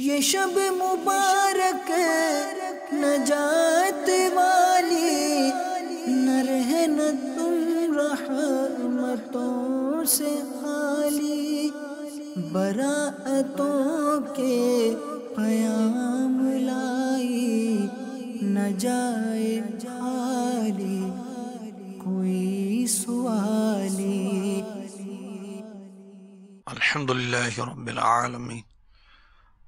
ये शब मुबारक न जात वाली न रहन तुम रहमतों से खाली बरातों के पयाम लाई न जाए जाली कोई सुवाली अल्हम्दुलिल्लाह रब्बिल आलमीन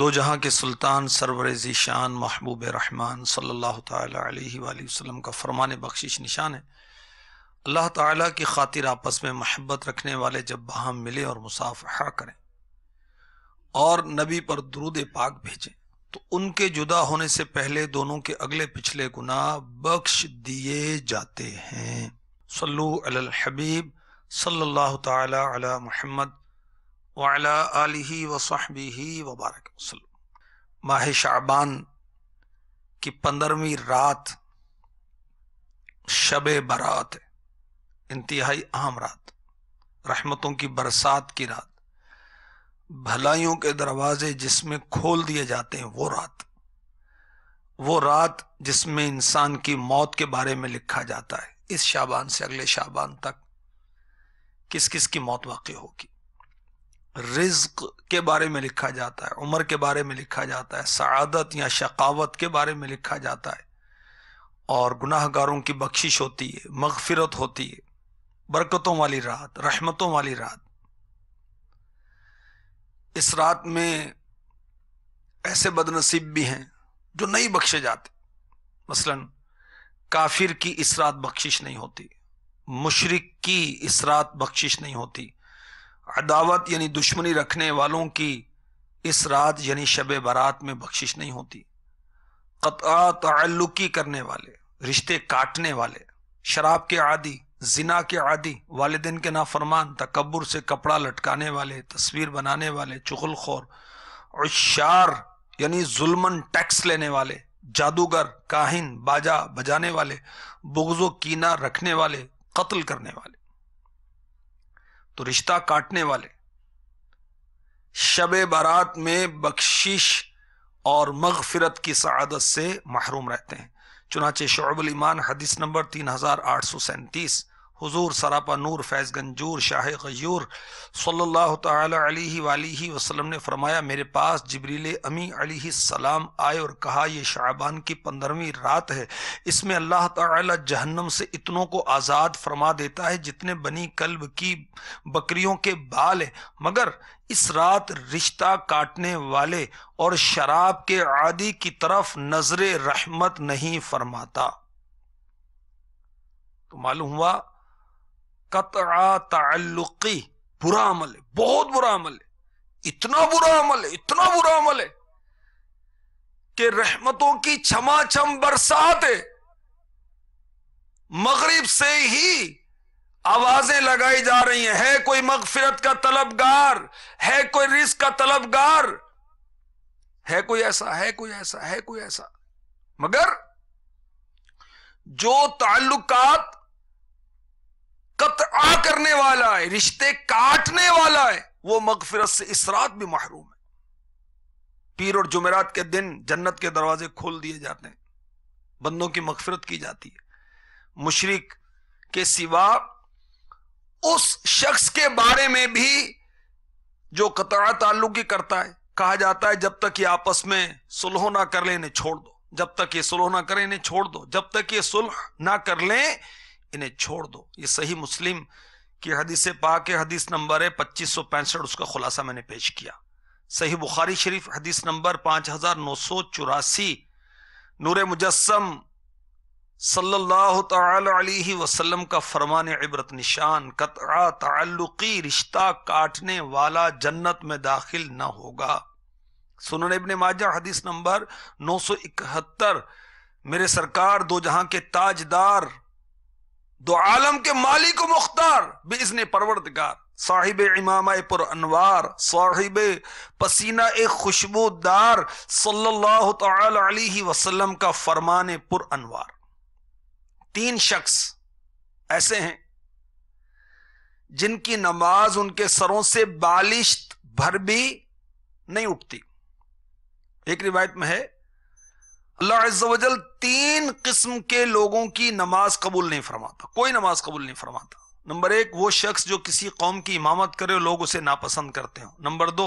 दो जहां के सुल्तान सरवर शान महबूब रहमान सल्लल्लाहु अलैहि वसल्लम का फरमान बख्शिश निशान है अल्लाह ताला की खातिर आपस में महब्बत रखने वाले जब बाहम मिले और मुसाफहा करें और नबी पर दरूद पाक भेजें तो उनके जुदा होने से पहले दोनों के अगले पिछले गुनाह बख्श दिए जाते हैं सल्लु अल हबीब सल्लल्लाहु ताला अला मोहम्मद वही आलि वसाहबी वबारक माह शाबान की पंद्रहवीं रात शब बारात इंतहाई अहम रात रहमतों की बरसात की रात भलाइयों के दरवाजे जिसमें खोल दिए जाते हैं वो रात वो रात जिसमें इंसान की मौत के बारे में लिखा जाता है इस शाबान से अगले शाबान तक किस किस की मौत वाकई होगी रिज्क के बारे में लिखा जाता है उम्र के बारे में लिखा जाता है सदत या शकावत के बारे में लिखा जाता है और गुनाहगारों की बख्शिश होती है मगफिरत होती है बरकतों वाली रात रहमतों वाली रात इस रात में ऐसे बदनसीब भी हैं जो नहीं बख्शे जाते मसलन काफिर की इस रात बख्शिश नहीं होती मुशरक की इस रात बख्शिश नहीं होती अदावत यानी दुश्मनी रखने वालों की इस रात यानी शब बारात में बख्शिश नहीं होती कतः तल्लुकी करने वाले रिश्ते काटने वाले शराब के आदि जिना के आदि वालदेन के नाफरमान तकबर से कपड़ा लटकाने वाले तस्वीर बनाने वाले चुगलखोर और शार यानी जुल्मन टैक्स लेने वाले जादूगर काहिन बाजा बजाने वाले बुगजो कीना रखने वाले कत्ल करने वाले तो रिश्ता काटने वाले शब बारात में बख्शिश और मगफिरत की सदत से महरूम रहते हैं चुनाचे शोबल ईमान हदीस नंबर तीन हजार आठ सौ सैंतीस हुजूर सरापा नूर फैज़ गंजूर शाह गयूर सल्लल्लाहु ताला अलैहि वसल्लम ने फरमाया मेरे पास जबरील अमी अलैहि सलाम आए और कहा यह शाबान की पंद्रहवीं रात है इसमें अल्लाह ताला जहन्नम से इतनों को आज़ाद फरमा देता है जितने बनी कल्ब की बकरियों के बाल हैं मगर इस रात रिश्ता काटने वाले और शराब के आदि की तरफ नजर रहमत नहीं फरमाता तो मालूम हुआ कतरा तल्लुकी बुरा अमल है बहुत बुरा अमल है इतना बुरा अमल है इतना बुरा अमल है कि रहमतों की छमा छम बरसात है मगरिब से ही आवाजें लगाई जा रही हैं है कोई मगफिरत का तलबगार है कोई रिस्क का तलबगार है कोई ऐसा है कोई ऐसा है कोई ऐसा मगर जो ताल्लुकात कतआ करने वाला है रिश्ते काटने वाला है वो मगफिरत से इस रात भी महरूम है पीर और जुमेरात के दिन जन्नत के दरवाजे खोल दिए जाते हैं बंदों की मगफिरत की जाती है मुशरक के सिवा उस शख्स के बारे में भी जो कतरा ताल्लुक ही करता है कहा जाता है जब तक ये आपस में सुलह ना कर ले छोड़ दो जब तक ये सुलह ना करें इन्हें छोड़ दो जब तक ये सुलह ना कर लें इन्हें छोड़ दो ये सही मुस्लिम की हदीस पाक हदीस नंबर है पच्चीस उसका खुलासा मैंने पेश किया सही बुखारी शरीफ हदीस नंबर पांच हज़ार नौ सौ चौरासी नूर मुजस्म सल्लल्लाहु अलैहि वसल्लम का फरमान इबरत निशान कतरा ताल्लुकी रिश्ता काटने वाला जन्नत में दाखिल न होगा सुनन इबन माजा हदीस नंबर नौ सौ इकहत्तर मेरे सरकार दो जहां के ताजदार दो आलम के मालिक मुख्तार बेजन परवरदगार साहिब इमाम पुर अनवार साहिब पसीना ए खुशबूदार सल्लल्लाहु अलैहि वसल्लम का फरमान पुर अनवार तीन शख्स ऐसे हैं जिनकी नमाज उनके सरों से बालिश भर भी नहीं उठती एक रिवायत में है अल्लाह तीन किस्म के लोगों की नमाज कबूल नहीं फरमाता कोई नमाज कबूल नहीं फरमाता नंबर एक वो शख्स जो किसी कौम की इमामत करे लोग उसे नापसंद करते हो नंबर दो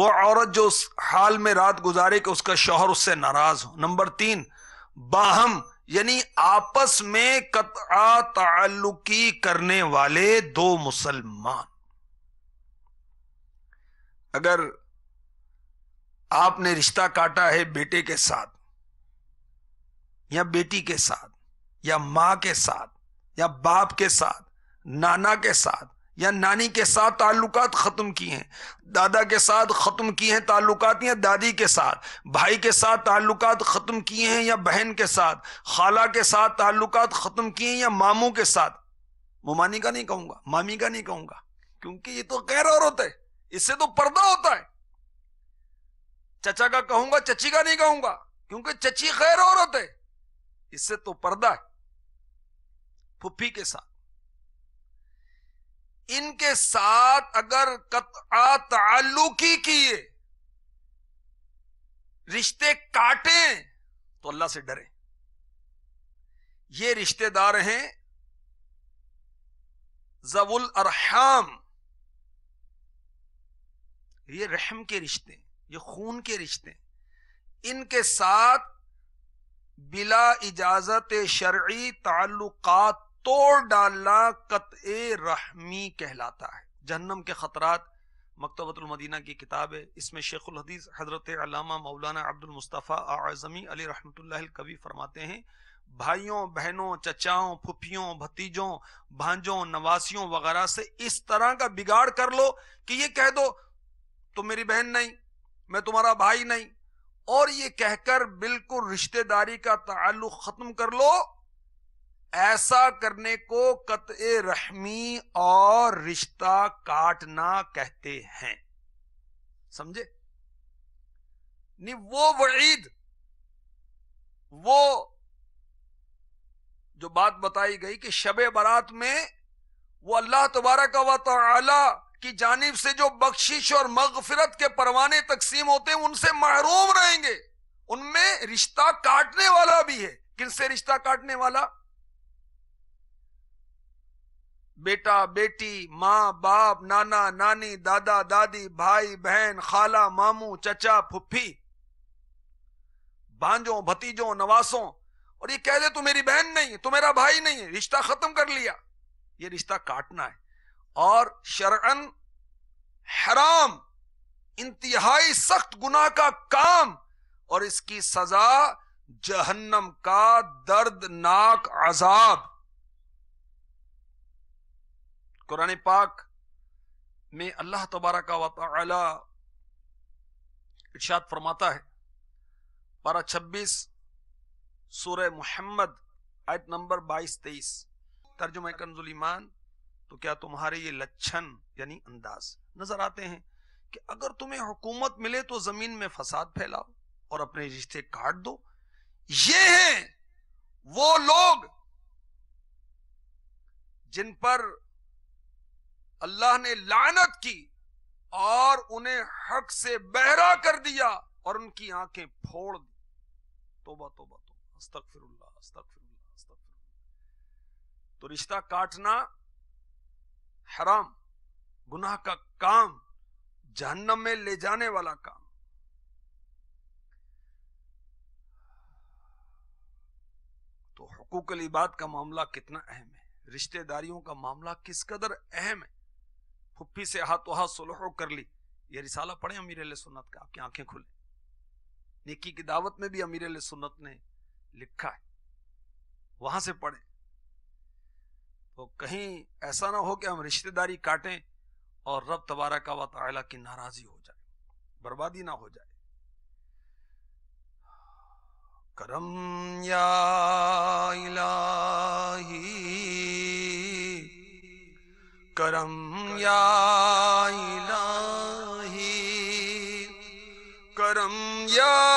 वो औरत जो उस हाल में रात गुजारे कि उसका शोहर उससे नाराज हो नंबर तीन बाहम यानी आपस में कतआ ताल्लुकी करने वाले दो मुसलमान अगर आपने रिश्ता काटा है बेटे के साथ या बेटी के साथ या माँ के साथ या बाप के साथ नाना के साथ या नानी के साथ ताल्लुकात ख़त्म किए हैं दादा के साथ ख़त्म किए हैं ताल्लुकात या दादी के साथ भाई के साथ ताल्लुकात ख़त्म किए हैं या बहन के साथ खाला के साथ ताल्लुकात ख़त्म किए हैं या मामू के साथ मोमानी का नहीं कहूंगा मामी का नहीं कहूंगा क्योंकि ये तो गैर औरत है इससे तो पर्दा होता है चचा का कहूंगा चची का नहीं कहूंगा क्योंकि चची गैर औरत है इससे तो पर्दा है फुफी के साथ इनके साथ अगर कतआ किए रिश्ते काटे तो अल्लाह से डरे ये रिश्तेदार हैं जबुल अरहम ये रहम के रिश्ते ये खून के रिश्ते इनके साथ बिला इजाजत शर्ई ताल्लुक तोड़ डालना कत रहमी कहलाता है जहन्नम के खतरा मकतबतुलमदीना की किताब है इसमें शेखुल हदीस हजरत अलामा मौलाना अब्दुल मुस्तफ़ा आज़मी अली रहमत कवी फरमाते हैं भाइयों बहनों चचाओं फुफियों भतीजों भांजों नवासियों वगैरह से इस तरह का बिगाड़ कर लो कि ये कह दो तुम तो मेरी बहन नहीं मैं तुम्हारा भाई नहीं और ये कहकर बिल्कुल रिश्तेदारी का ताल्लुक खत्म कर लो ऐसा करने को कत रहमी और रिश्ता काटना कहते हैं समझे नहीं वो वईद वो जो बात बताई गई कि शब बरात में वो अल्लाह तबारा का वाला की जानिब से जो बख्शिश और मगफिरत के परवाने तकसीम होते हैं उनसे महरूम रहेंगे उनमें रिश्ता काटने वाला भी है से रिश्ता काटने वाला बेटा बेटी माँ बाप नाना नानी दादा दादी भाई बहन खाला मामू चचा फुफी भांजों भतीजों नवासों और ये कह दे तू मेरी बहन नहीं है तू मेरा भाई नहीं है रिश्ता खत्म कर लिया ये रिश्ता काटना है और शरण हराम इंतहाई सख्त गुनाह का काम और इसकी सजा जहन्नम का दर्दनाक अजाब कुरान पाक में अल्लाह का वाला इर्शाद फरमाता है पारा छब्बीस सूर्य मोहम्मद आयत नंबर बाईस तेईस तर्जुम कंजुल ईमान तो क्या तुम्हारे ये लच्छन यानी अंदाज नजर आते हैं कि अगर तुम्हें हुकूमत मिले तो जमीन में फसाद फैलाओ और अपने रिश्ते काट दो ये हैं वो लोग जिन पर अल्लाह ने लानत की और उन्हें हक से बहरा कर दिया और उनकी आंखें फोड़ दी तोबा तोबा हस्तक फिर हस्तक फिर तो रिश्ता काटना हराम गुनाह का काम जहन्नम में ले जाने वाला काम तो हकूकल बात का मामला कितना अहम है रिश्तेदारियों का मामला किस कदर अहम है फुफी से हाथों हाथ सुलह कर ली ये रिसाला पढ़े अमीर सुन्नत का आपकी आंखें खुले नेकी की दावत में भी अमीर सुन्नत ने लिखा है वहां से पढ़े तो कहीं ऐसा ना हो कि हम रिश्तेदारी काटें और रब तबारा का वाला की नाराजी हो जाए बर्बादी ना हो जाए करम या करम या करम या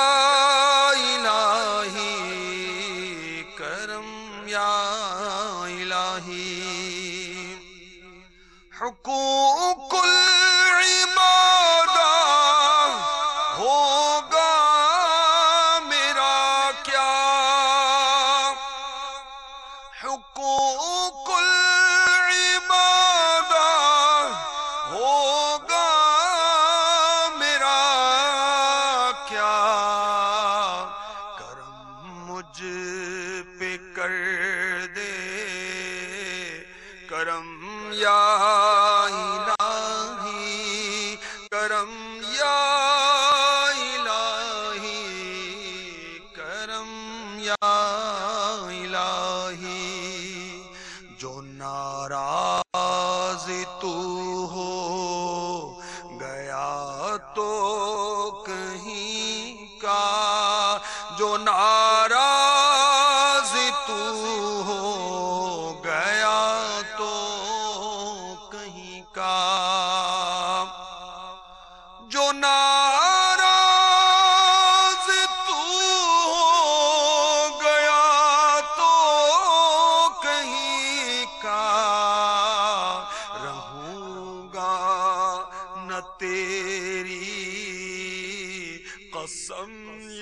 कसम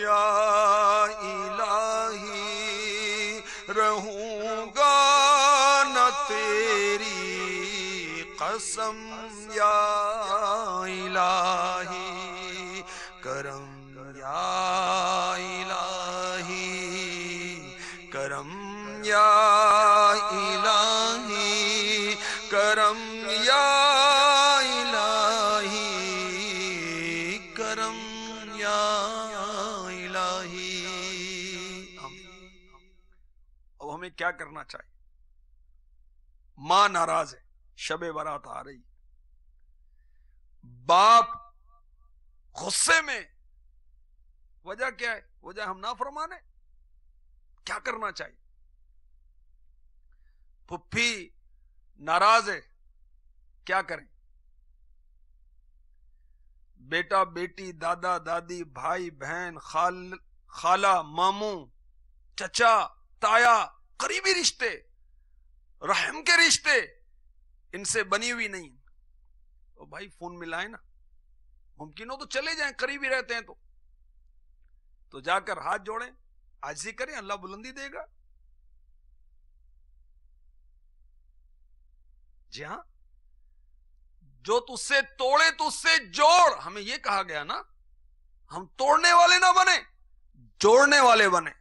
या इलाही रहूंगा न तेरी कसम या इलाही करम या इलाही करम या इलाही करम क्या करना चाहिए मां नाराज है शबे बारात आ रही बाप गुस्से में वजह क्या है वजह हम ना फरमाने क्या करना चाहिए फुफी नाराज है क्या करें बेटा बेटी दादा दादी भाई बहन खाल खाला मामू चचा ताया करीबी रिश्ते रहम के रिश्ते इनसे बनी हुई नहीं तो भाई फोन मिला है ना मुमकिन हो तो चले जाए करीबी रहते हैं तो तो जाकर हाथ जोड़ें ही करें अल्लाह बुलंदी देगा जी हां जो तुझसे तोड़े तुझसे जोड़ हमें यह कहा गया ना हम तोड़ने वाले ना बने जोड़ने वाले बने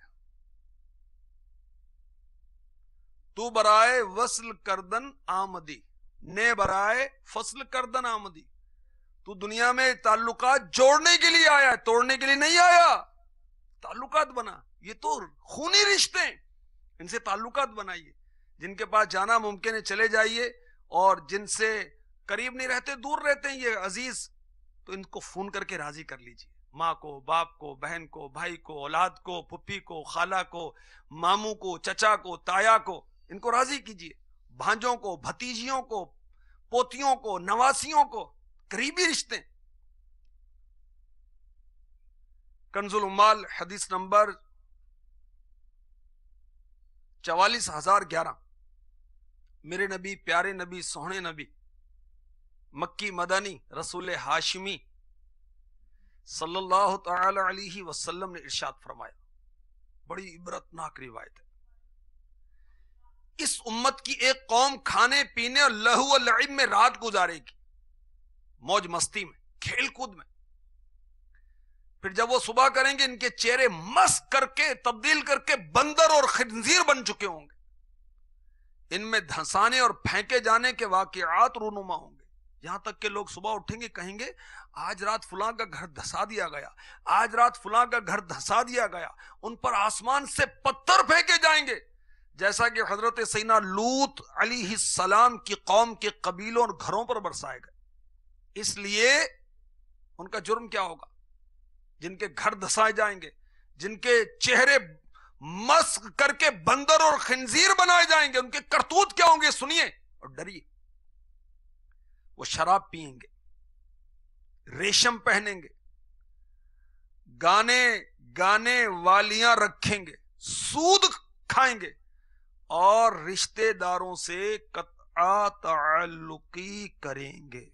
तू बराए वसल करदन आमदी ने बराए फसल करदन आमदी तू दुनिया में ताल्लुकात जोड़ने के लिए आया तोड़ने के लिए नहीं आया ताल्लुकात बना ये तो खूनी रिश्ते इनसे ताल्लुकात बनाइए जिनके पास जाना मुमकिन है चले जाइए और जिनसे करीब नहीं रहते दूर रहते हैं ये अजीज तो इनको फोन करके राजी कर लीजिए माँ को बाप को बहन को भाई को औलाद को पुप्पी को खाला को मामू को चचा को ताया को इनको राजी कीजिए भांजों को भतीजियों को पोतियों को नवासियों को करीबी रिश्ते कंजुल उमाल हदीस नंबर चवालीस हजार ग्यारह मेरे नबी प्यारे नबी सोहने नबी मक्की मदनी रसूल हाशमी सल्लल्लाहु अलैहि वसल्लम ने इरशाद फरमाया बड़ी इबरतनाक रिवायत है इस उम्मत की एक कौम खाने पीने और लहू और लड़िब में रात गुजारेगी मौज मस्ती में खेल कूद में फिर जब वो सुबह करेंगे इनके चेहरे मस्त करके तब्दील करके बंदर और खंजीर बन चुके होंगे इनमें धंसाने और फेंके जाने के वाकत रूनुमा होंगे यहां तक के लोग सुबह उठेंगे कहेंगे आज रात फुला का घर धसा दिया गया आज रात फुला का घर धसा दिया गया उन पर आसमान से पत्थर फेंके जाएंगे जैसा कि हजरत सैना लूत अली सलाम की कौम के कबीलों और घरों पर बरसाए गए इसलिए उनका जुर्म क्या होगा जिनके घर धसाए जाएंगे जिनके चेहरे मस्क करके बंदर और खंजीर बनाए जाएंगे उनके करतूत क्या होंगे सुनिए और डरिए वो शराब पियेंगे रेशम पहनेंगे गाने गाने वालियां रखेंगे सूद खाएंगे और रिश्तेदारों से कतआ तल्लुकी करेंगे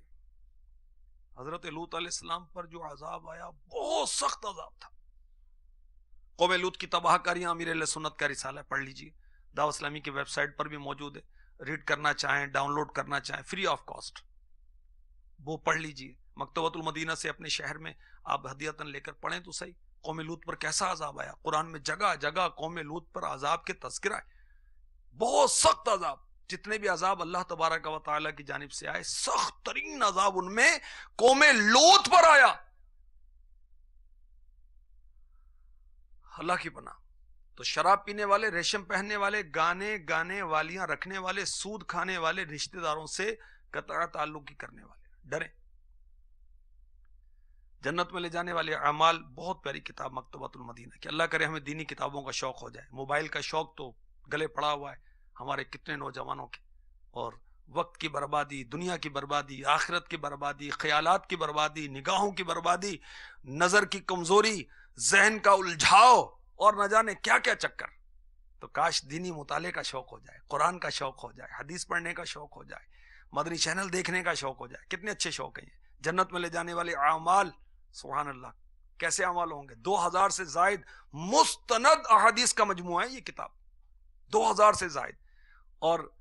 हजरत लूत अलैहिस्सलाम पर जो अजाब आया बहुत सख्त अजाब था कौम लूत की तबाह करियाँ अमीर सुन्नत का रिसाला पढ़ लीजिए दावा इस्लामी की वेबसाइट पर भी मौजूद है रीड करना चाहें डाउनलोड करना चाहें फ्री ऑफ कॉस्ट वो पढ़ लीजिए मकतबतुल मदीना से अपने शहर में आप हदियतन लेकर पढ़ें तो सही कौम लूत पर कैसा अजाब आया कुरान में जगह जगह कौम लूत पर अजाब के तस्करा है बहुत सख्त अजाब जितने भी अजाब अल्लाह तबारक का ताली की जानब से आए सख्त तरीन अजाब उनमें कोमे लोत पर आया अल्लाह की बना तो शराब पीने वाले रेशम पहनने वाले गाने गाने वालियां रखने वाले सूद खाने वाले रिश्तेदारों से कतरा ताल्लुक की करने वाले डरे जन्नत में ले जाने वाले अमाल बहुत प्यारी किताब मकतबतुल मदीना कि अल्लाह करे हमें दीनी किताबों का शौक हो जाए मोबाइल का शौक तो गले पड़ा हुआ है हमारे कितने नौजवानों के और वक्त की बर्बादी दुनिया की बर्बादी आखिरत की बर्बादी ख्यालात की बर्बादी निगाहों की बर्बादी नज़र की कमज़ोरी जहन का उलझाव और न जाने क्या क्या चक्कर तो काश दीनी मुताले का शौक़ हो जाए कुरान का शौक़ हो जाए हदीस पढ़ने का शौक़ हो जाए मदनी चैनल देखने का शौक़ हो जाए कितने अच्छे शौक़ हैं ये जन्नत में ले जाने वाले अमाल सुहान अल्लाह कैसे अमाल होंगे दो हज़ार से जायद मुस्तनद अहादीस का मजमू है ये किताब दो हजार से जायद और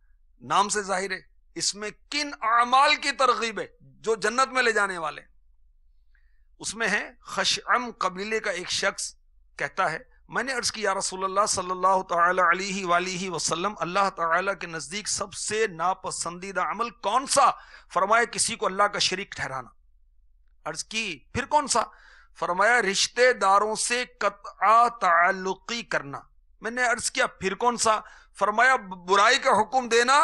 नाम से जाहिर है इसमें किन अमाल की तरगीब है जो जन्नत में ले जाने वाले उसमें है खशअम कबीले का एक शख्स कहता है मैंने अर्ज किया रसूलुल्लाह सल्लल्लाहु अलैहि वसल्लम अल्लाह ताला के नज़दीक सबसे नापसंदीदा अमल कौन सा फरमाया किसी को अल्लाह का शरीक ठहराना अर्ज की फिर कौन सा फरमाया रिश्तेदारों से कत ताल्लुकी करना मैंने अर्ज किया फिर कौन सा फरमाया बुराई का हुक्म देना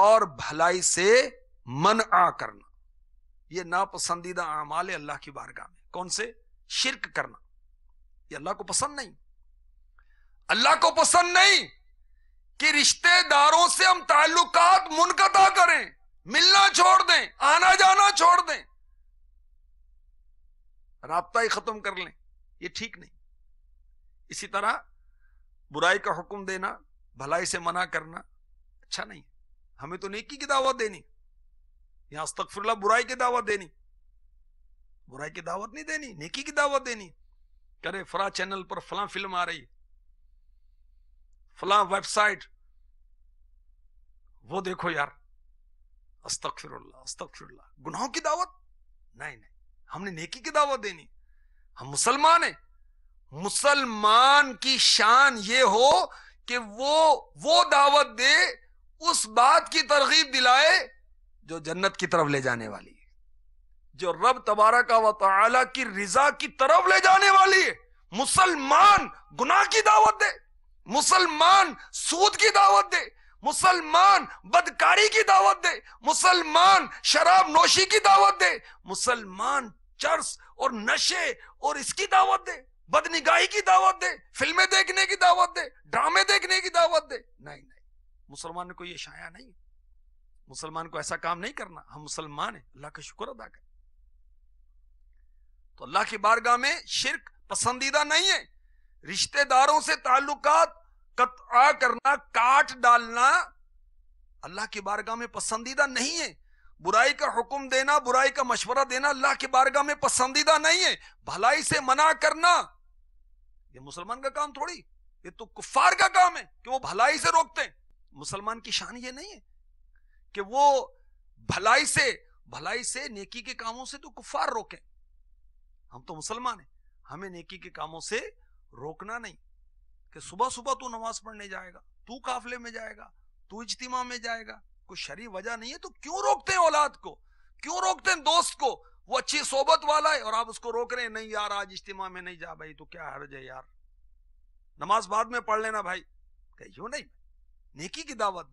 और भलाई से मन आ करना यह नापसंदीदा अमाल अल्लाह की बारगाह में कौन से शिरक करना यह अल्लाह को पसंद नहीं अल्लाह को पसंद नहीं कि रिश्तेदारों से हम ताल्लुकात मुनकता करें मिलना छोड़ दें आना जाना छोड़ दें रबता ही खत्म कर लें ये ठीक नहीं इसी तरह बुराई का हुक्म देना भलाई से मना करना अच्छा नहीं हमें तो नेकी की दावत देनी यहां अस्तफरला बुराई की दावत देनी बुराई की दावत नहीं देनी नेकी की दावत देनी करे फला चैनल पर फला फिल्म आ रही फला वेबसाइट वो देखो यार अस्तफिरल्ला अस्तफिरल्ला गुनाहों की दावत नहीं नहीं हमने नेकी की दावत देनी हम मुसलमान हैं मुसलमान की शान ये हो कि वो वो दावत दे उस बात की तरगीब दिलाए जो जन्नत की तरफ ले जाने वाली है जो रब तबारा का वाली की रिजा की तरफ ले जाने वाली है मुसलमान गुनाह की दावत दे मुसलमान सूद की दावत दे मुसलमान बदकारी की दावत दे मुसलमान शराब नोशी की दावत दे मुसलमान चर्स और नशे और इसकी दावत दे बदनिगाही की दावत दे फिल्में देखने की दावत दे ड्रामे देखने की दावत दे नहीं नहीं मुसलमान को ये शाया नहीं मुसलमान को ऐसा काम नहीं करना हम मुसलमान हैं अल्लाह का शुक्र अदा करें तो अल्लाह की बारगाह में शिरक पसंदीदा नहीं है रिश्तेदारों से ताल्लुकात कतआ करना काट डालना अल्लाह की बारगाह में पसंदीदा नहीं है बुराई का हुक्म देना बुराई का मशवरा देना अल्लाह की बारगाह में पसंदीदा नहीं है भलाई से मना करना ये मुसलमान का काम थोड़ी ये तो कुफार का काम है कि वो भलाई से रोकते हैं मुसलमान की शान ये नहीं है कि वो भलाई से भलाई से नेकी के कामों से तो कुफार रोके हम तो मुसलमान हैं हमें नेकी के कामों से रोकना नहीं कि सुबह सुबह तू नमाज पढ़ने जाएगा तू काफले में जाएगा तू इज्तिमा में जाएगा कोई शरी वजह नहीं है तो क्यों रोकते हैं औलाद को क्यों रोकते हैं दोस्त को वो अच्छी सोबत वाला है और आप उसको रोक रहे हैं नहीं यार आज इज्तिमा में नहीं जा भाई तो क्या हर्ज है यार नमाज बाद में पढ़ लेना भाई कहो नहीं नेकी की दावत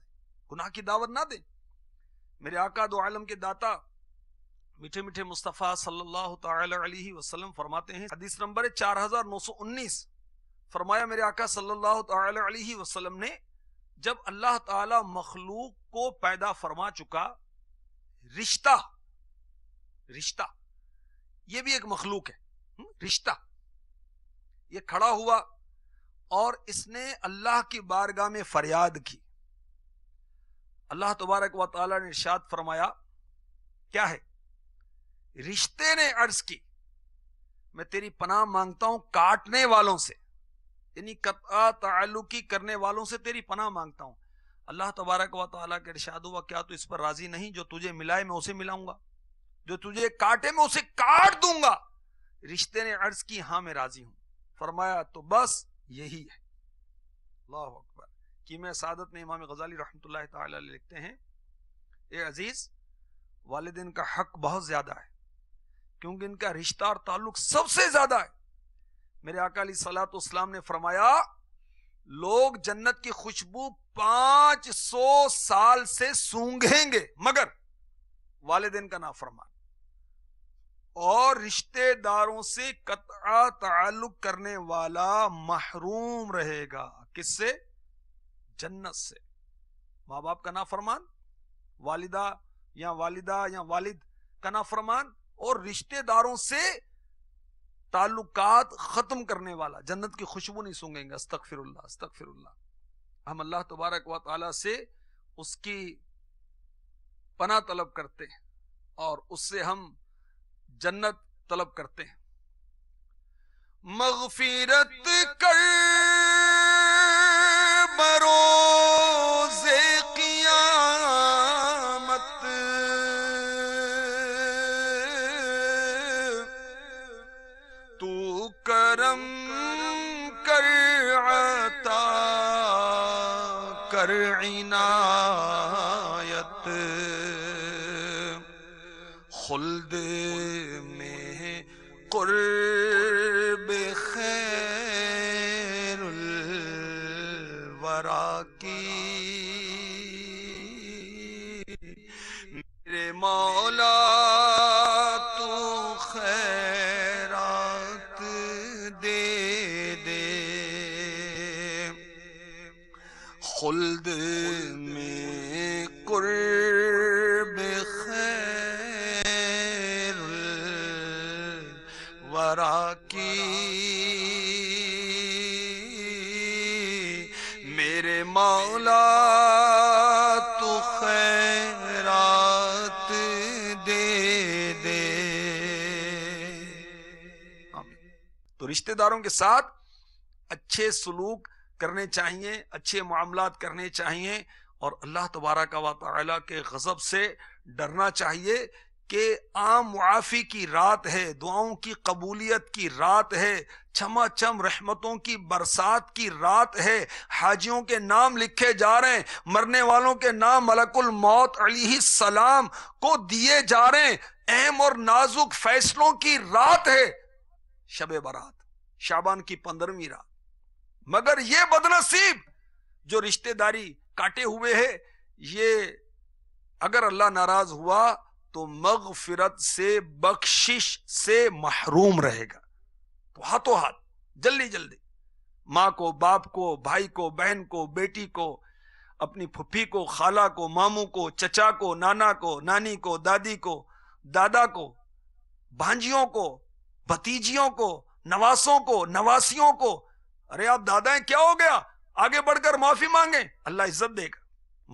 गुनाह की दावत ना दे मेरे आका दो आलम के दाता मीठे मीठे मुस्तफ़ा सल्लल्लाहु अलैहि वसल्लम फरमाते हैं हदीस नंबर है चार हजार नौ सौ उन्नीस फरमाया मेरे आका सल्लल्लाहु अलैहि वसल्लम ने जब अल्लाह ताला मखलूक को पैदा फरमा चुका रिश्ता रिश्ता ये भी एक मखलूक है हम्म, रिश्ता ये खड़ा हुआ और इसने अल्लाह की बारगाह में फरियाद की अल्लाह तबारक व ताला ने इर्शाद फरमाया क्या है रिश्ते ने अर्ज की मैं तेरी पनाह मांगता हूं काटने वालों से यानी कता ताल्लुकी करने वालों से तेरी पनाह मांगता हूं अल्लाह तबारक व ताला के इर्शाद हुआ क्या तू इस पर राजी नहीं जो तुझे मिलाए मैं उसे मिलाऊंगा जो तुझे काटे मैं उसे काट दूंगा रिश्ते ने अर्ज की हाँ मैं राजी हूं फरमाया तो बस यही है अल्लाह अकबर कि मैं सादत में इमाम गजाली रहमत लिखते हैं ए अजीज वालदेन का हक बहुत ज्यादा है क्योंकि इनका रिश्ता और ताल्लुक सबसे ज्यादा है मेरे अकाली सलात इस्लाम ने फरमाया लोग जन्नत की खुशबू पांच सौ साल से सूंघेंगे मगर वालदेन का ना फरमान और रिश्तेदारों से कतरा ताल्लुक करने वाला महरूम रहेगा किससे जन्नत से माँ बाप का ना फरमान वालिदा या वालिदा या वालिद का फरमान और रिश्तेदारों से ताल्लुकात खत्म करने वाला जन्नत की खुशबू नहीं सूंगेंगे अस्तक फिर अस्तक फिर हम अल्लाह तबारक व ताली से उसकी पना तलब करते हैं और उससे हम जन्नत तलब करते हैं मगफीरत कर मरो खुल्द में कुर तो रिश्तेदारों के साथ अच्छे सलूक करने चाहिए अच्छे मामला करने चाहिए और अल्लाह तबारा का वाली के गज़ब से डरना चाहिए कि आम मुआफ़ी की रात है दुआओं की कबूलियत की रात है छमा छम रहमतों की बरसात की रात है हाजियों के नाम लिखे जा रहे हैं मरने वालों के नाम मलकुल मौत अली सलाम को दिए जा रहे हैं अहम और नाजुक फैसलों की रात है शब बारात शाबान की पंद्रहवीं रात मगर ये बदनसीब जो रिश्तेदारी काटे हुए है ये अगर अल्लाह नाराज हुआ तो मगफिरत से बख्शिश से महरूम रहेगा तो हाथों हाथ जल्दी जल्दी माँ को बाप को भाई को बहन को बेटी को अपनी फुफी को खाला को मामू को चचा को नाना को नानी को दादी को दादा को भांजियों को भतीजियों को नवासों को नवासियों को अरे आप दादाएं क्या हो गया आगे बढ़कर माफी मांगे अल्लाह इज्जत देगा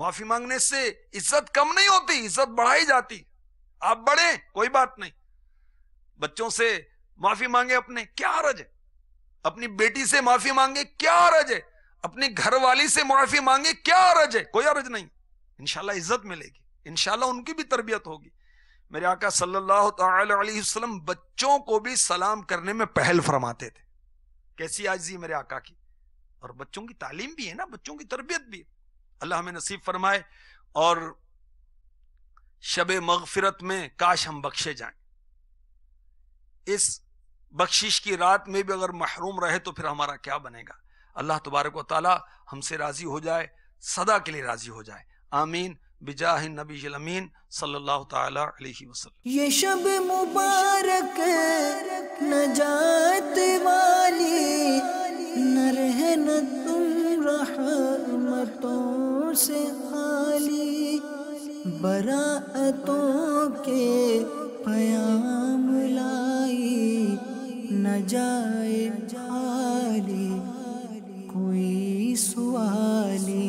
माफी मांगने से इज्जत कम नहीं होती इज्जत बढ़ाई जाती आप बढ़े कोई बात नहीं बच्चों से माफी मांगे अपने क्या रज है अपनी बेटी से माफी मांगे क्या रज है अपनी घर वाली से माफी मांगे क्या रज है कोई अरज नहीं इनशाला इज्जत मिलेगी इनशाला उनकी भी तरबियत होगी मेरे आका सल्लल्लाहु अलैहि वसल्लम बच्चों को भी सलाम करने में पहल फरमाते थे कैसी आजी मेरे आका की और बच्चों की तालीम भी है ना बच्चों की तरबियत भी है अल्लाह हमें नसीब फरमाए और शब मगफिरत में काश हम बख्शे जाएं इस बख्शिश की रात में भी अगर महरूम रहे तो फिर हमारा क्या बनेगा अल्लाह तबारक वाली हमसे राज़ी हो जाए सदा के लिए राज़ी हो जाए आमीन बिजाह नबी अमीन सल्लल्लाहु ताला अलैहि वसल्लम ये शब मुबारक नजात वाली न रहना तुम रहमतों से खाली बरातों के पयाम लाई न जाए जाली कोई सुआली